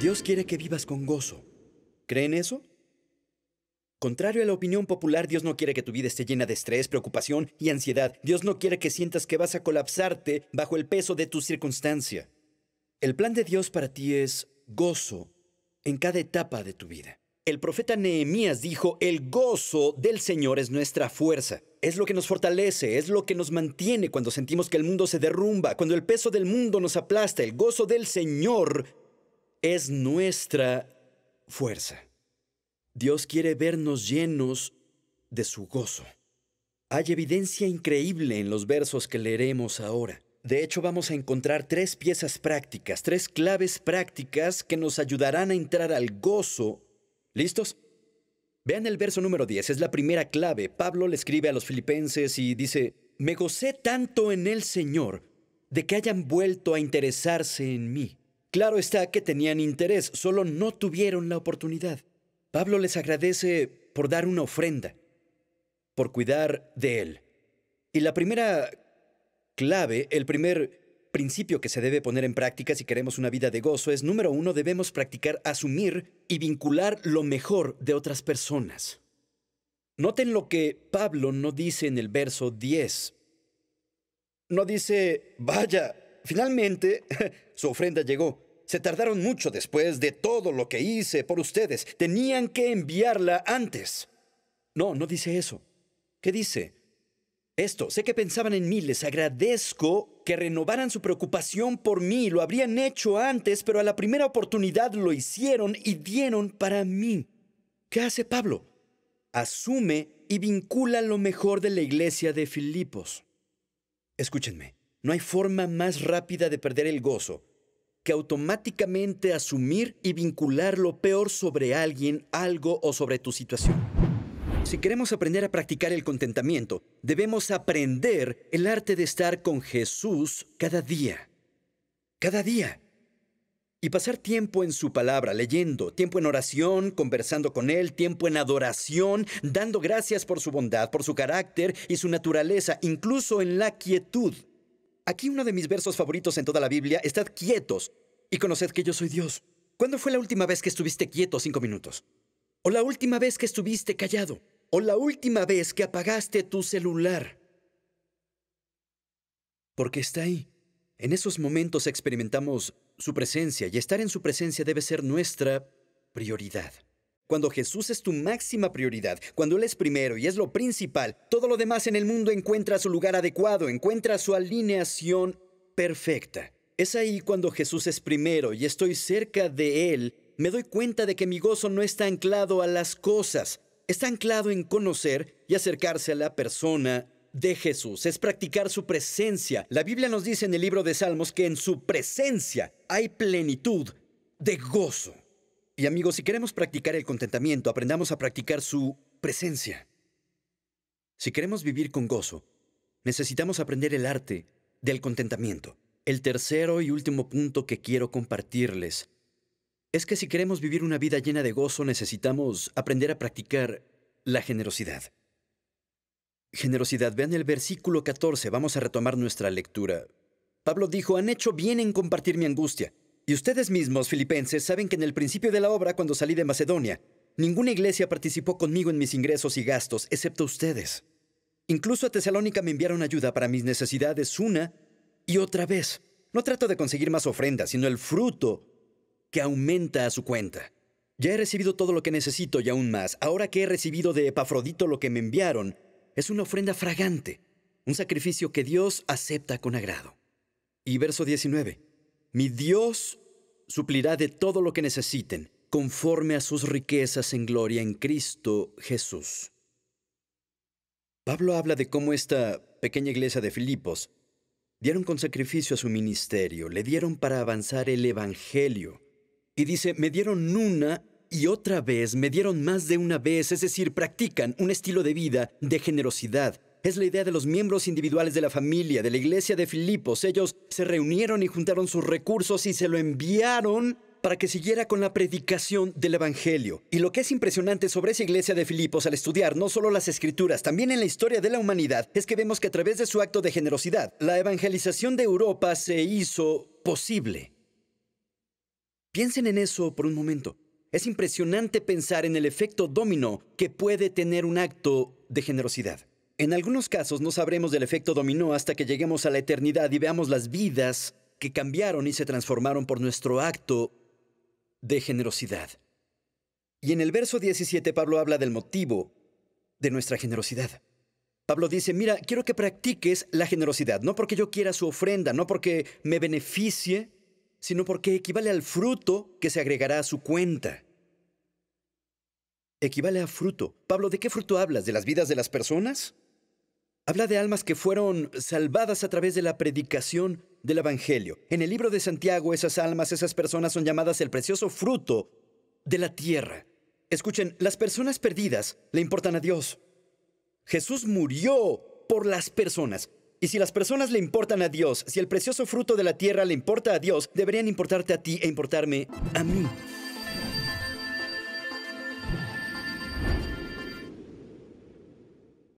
Dios quiere que vivas con gozo. ¿Creen eso? Contrario a la opinión popular, Dios no quiere que tu vida esté llena de estrés, preocupación y ansiedad. Dios no quiere que sientas que vas a colapsarte bajo el peso de tu circunstancia. El plan de Dios para ti es gozo en cada etapa de tu vida. El profeta Nehemías dijo, el gozo del Señor es nuestra fuerza. Es lo que nos fortalece, es lo que nos mantiene cuando sentimos que el mundo se derrumba, cuando el peso del mundo nos aplasta. El gozo del Señor es nuestra fuerza. Dios quiere vernos llenos de su gozo. Hay evidencia increíble en los versos que leeremos ahora. De hecho, vamos a encontrar tres piezas prácticas, tres claves prácticas que nos ayudarán a entrar al gozo. ¿Listos? Vean el verso número 10, es la primera clave. Pablo le escribe a los filipenses y dice, me gocé tanto en el Señor de que hayan vuelto a interesarse en mí. Claro está que tenían interés, solo no tuvieron la oportunidad. Pablo les agradece por dar una ofrenda, por cuidar de él. Y la primera clave, el primer principio que se debe poner en práctica si queremos una vida de gozo es, número uno, debemos practicar asumir y vincular lo mejor de otras personas. Noten lo que Pablo no dice en el verso 10. No dice, vaya, Finalmente, su ofrenda llegó. Se tardaron mucho después de todo lo que hice por ustedes. Tenían que enviarla antes. No, no dice eso. ¿Qué dice? Esto, sé que pensaban en mí, les agradezco que renovaran su preocupación por mí. Lo habrían hecho antes, pero a la primera oportunidad lo hicieron y dieron para mí. ¿Qué hace Pablo? Asume y vincula lo mejor de la iglesia de Filipos. Escúchenme. No hay forma más rápida de perder el gozo que automáticamente asumir y vincular lo peor sobre alguien, algo o sobre tu situación. Si queremos aprender a practicar el contentamiento, debemos aprender el arte de estar con Jesús cada día. Cada día. Y pasar tiempo en su palabra, leyendo, tiempo en oración, conversando con Él, tiempo en adoración, dando gracias por su bondad, por su carácter y su naturaleza, incluso en la quietud. Aquí uno de mis versos favoritos en toda la Biblia, estad quietos y conoced que yo soy Dios. ¿Cuándo fue la última vez que estuviste quieto cinco minutos? ¿O la última vez que estuviste callado? ¿O la última vez que apagaste tu celular? Porque está ahí. En esos momentos experimentamos su presencia y estar en su presencia debe ser nuestra prioridad. Cuando Jesús es tu máxima prioridad, cuando Él es primero y es lo principal, todo lo demás en el mundo encuentra su lugar adecuado, encuentra su alineación perfecta. Es ahí cuando Jesús es primero y estoy cerca de Él, me doy cuenta de que mi gozo no está anclado a las cosas, está anclado en conocer y acercarse a la persona de Jesús, es practicar su presencia. La Biblia nos dice en el libro de Salmos que en su presencia hay plenitud de gozo. Y amigos, si queremos practicar el contentamiento, aprendamos a practicar su presencia. Si queremos vivir con gozo, necesitamos aprender el arte del contentamiento. El tercero y último punto que quiero compartirles es que si queremos vivir una vida llena de gozo, necesitamos aprender a practicar la generosidad. Generosidad, vean el versículo 14, vamos a retomar nuestra lectura. Pablo dijo, han hecho bien en compartir mi angustia. Y ustedes mismos, filipenses, saben que en el principio de la obra, cuando salí de Macedonia, ninguna iglesia participó conmigo en mis ingresos y gastos, excepto ustedes. Incluso a Tesalónica me enviaron ayuda para mis necesidades una y otra vez. No trato de conseguir más ofrendas, sino el fruto que aumenta a su cuenta. Ya he recibido todo lo que necesito y aún más. Ahora que he recibido de Epafrodito lo que me enviaron, es una ofrenda fragante, un sacrificio que Dios acepta con agrado. Y verso 19. Mi Dios suplirá de todo lo que necesiten, conforme a sus riquezas en gloria en Cristo Jesús. Pablo habla de cómo esta pequeña iglesia de Filipos dieron con sacrificio a su ministerio, le dieron para avanzar el Evangelio. Y dice, me dieron una y otra vez, me dieron más de una vez, es decir, practican un estilo de vida de generosidad, es la idea de los miembros individuales de la familia, de la iglesia de Filipos. Ellos se reunieron y juntaron sus recursos y se lo enviaron para que siguiera con la predicación del Evangelio. Y lo que es impresionante sobre esa iglesia de Filipos al estudiar no solo las escrituras, también en la historia de la humanidad, es que vemos que a través de su acto de generosidad, la evangelización de Europa se hizo posible. Piensen en eso por un momento. Es impresionante pensar en el efecto domino que puede tener un acto de generosidad. En algunos casos no sabremos del efecto dominó hasta que lleguemos a la eternidad y veamos las vidas que cambiaron y se transformaron por nuestro acto de generosidad. Y en el verso 17 Pablo habla del motivo de nuestra generosidad. Pablo dice, mira, quiero que practiques la generosidad, no porque yo quiera su ofrenda, no porque me beneficie, sino porque equivale al fruto que se agregará a su cuenta. Equivale a fruto. Pablo, ¿de qué fruto hablas? ¿De las vidas de las personas? Habla de almas que fueron salvadas a través de la predicación del Evangelio. En el libro de Santiago, esas almas, esas personas son llamadas el precioso fruto de la tierra. Escuchen, las personas perdidas le importan a Dios. Jesús murió por las personas. Y si las personas le importan a Dios, si el precioso fruto de la tierra le importa a Dios, deberían importarte a ti e importarme a mí.